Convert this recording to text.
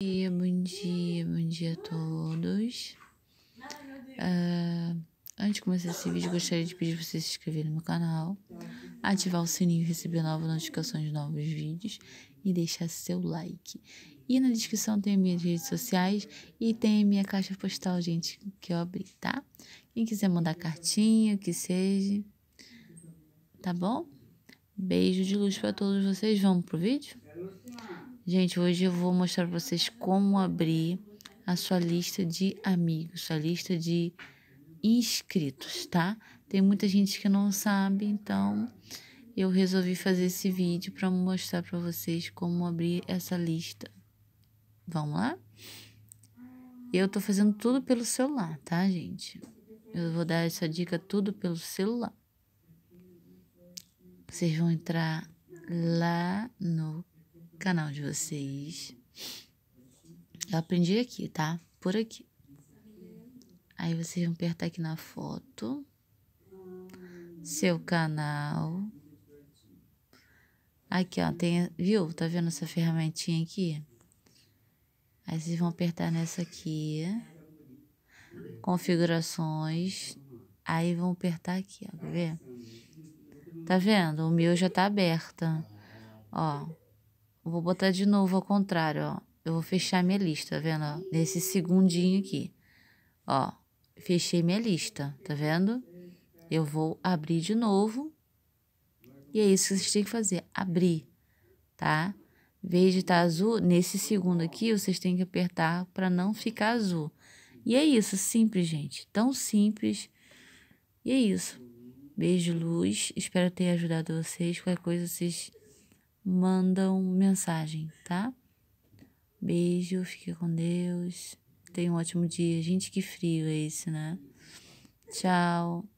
Bom dia, bom dia, bom dia a todos. Uh, antes de começar esse vídeo, gostaria de pedir para vocês se inscreverem no canal, ativar o sininho e receber novas notificações de novos vídeos e deixar seu like. E na descrição tem minhas redes sociais e tem minha caixa postal, gente, que eu abri, tá? Quem quiser mandar cartinha, o que seja, tá bom? Beijo de luz para todos vocês. Vamos pro vídeo? Gente, hoje eu vou mostrar para vocês como abrir a sua lista de amigos, sua lista de inscritos, tá? Tem muita gente que não sabe, então eu resolvi fazer esse vídeo para mostrar para vocês como abrir essa lista. Vamos lá? Eu tô fazendo tudo pelo celular, tá, gente? Eu vou dar essa dica tudo pelo celular. Vocês vão entrar lá no canal de vocês. Eu aprendi aqui, tá? Por aqui. Aí vocês vão apertar aqui na foto. Seu canal. Aqui, ó, tem, viu? Tá vendo essa ferramentinha aqui? Aí vocês vão apertar nessa aqui. Configurações. Aí vão apertar aqui, ó, quer ver? Tá vendo? O meu já tá aberta. Ó, Vou botar de novo ao contrário, ó. Eu vou fechar minha lista, tá vendo? nesse segundinho aqui. Ó, fechei minha lista, tá vendo? Eu vou abrir de novo. E é isso que vocês têm que fazer, abrir, tá? Em tá azul, nesse segundo aqui, vocês têm que apertar para não ficar azul. E é isso, simples, gente. Tão simples. E é isso. Beijo, luz. Espero ter ajudado vocês. Qualquer coisa, vocês mandam mensagem, tá? Beijo, fique com Deus. Tenha um ótimo dia. Gente, que frio é esse, né? Tchau.